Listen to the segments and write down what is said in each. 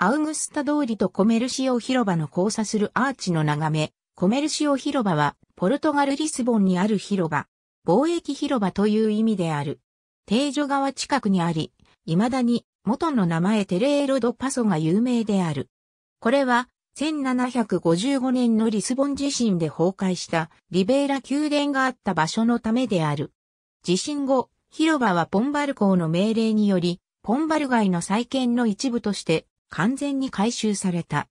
アウグスタ通りとコメルシオ広場の交差するアーチの眺め、コメルシオ広場は、ポルトガル・リスボンにある広場、貿易広場という意味である。定所川近くにあり、未だに元の名前テレーロ・ド・パソが有名である。これは、1755年のリスボン地震で崩壊したリベーラ宮殿があった場所のためである。地震後、広場はポンバル港の命令により、ポンバル街の再建の一部として完全に回収された。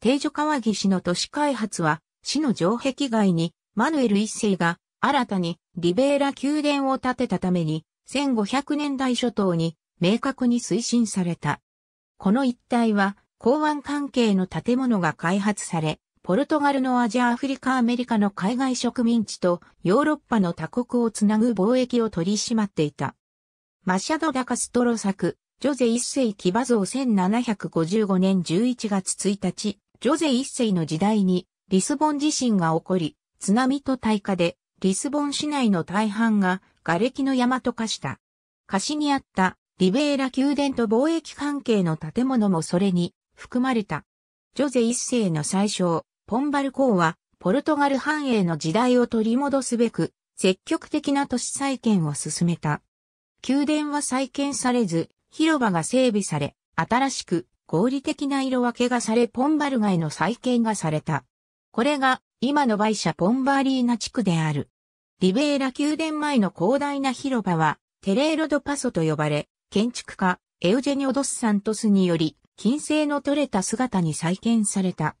定所川岸の都市開発は、市の城壁外に、マヌエル一世が、新たにリベーラ宮殿を建てたために、1500年代初頭に、明確に推進された。この一帯は、港湾関係の建物が開発され、ポルトガルのアジアアフリカアメリカの海外植民地とヨーロッパの他国をつなぐ貿易を取り締まっていた。マシャド・ダ・カストロ作、ジョゼ一世騎馬像1755年11月1日、ジョゼ一世の時代にリスボン地震が起こり、津波と大火でリスボン市内の大半が瓦礫の山と化した。貸しにあったリベーラ宮殿と貿易関係の建物もそれに含まれた。ジョゼ一世の最初、ポンバル公は、ポルトガル繁栄の時代を取り戻すべく、積極的な都市再建を進めた。宮殿は再建されず、広場が整備され、新しく合理的な色分けがされポンバル街の再建がされた。これが今のバイシャポンバーリーナ地区である。リベーラ宮殿前の広大な広場はテレーロドパソと呼ばれ、建築家エウジェニオドスサントスにより、金星の取れた姿に再建された。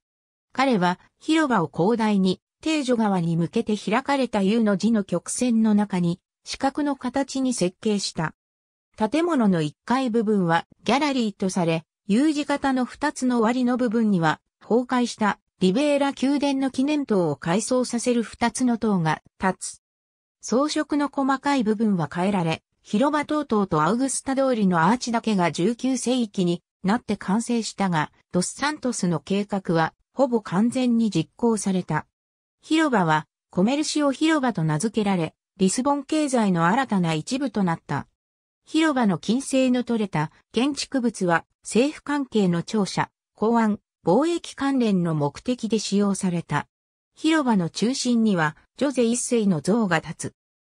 彼は広場を広大に、定所側に向けて開かれた U の字の曲線の中に、四角の形に設計した。建物の1階部分はギャラリーとされ、U 字型の2つの割の部分には崩壊したリベーラ宮殿の記念塔を改装させる2つの塔が立つ。装飾の細かい部分は変えられ、広場等々とアウグスタ通りのアーチだけが19世紀になって完成したが、ドスサントスの計画はほぼ完全に実行された。広場はコメルシオ広場と名付けられ、リスボン経済の新たな一部となった。広場の金星の取れた建築物は政府関係の庁舎、公安、貿易関連の目的で使用された。広場の中心にはジョゼ一世の像が立つ。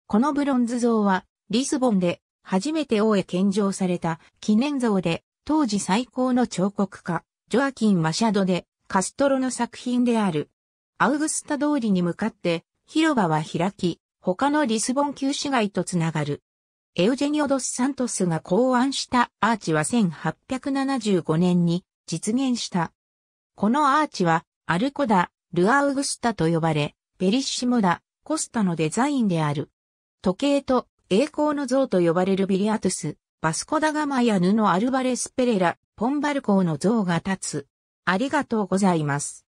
このブロンズ像はリスボンで初めて王へ献上された記念像で当時最高の彫刻家、ジョアキン・マシャドでカストロの作品である。アウグスタ通りに向かって広場は開き、他のリスボン旧市街とつながる。エウジェニオドス・サントスが考案したアーチは1875年に実現した。このアーチは、アルコダ、ルアウグスタと呼ばれ、ベリッシモダ、コスタのデザインである。時計と栄光の像と呼ばれるビリアトス、バスコダガマやノ・アルバレスペレラ、ポンバルコーの像が立つ。ありがとうございます。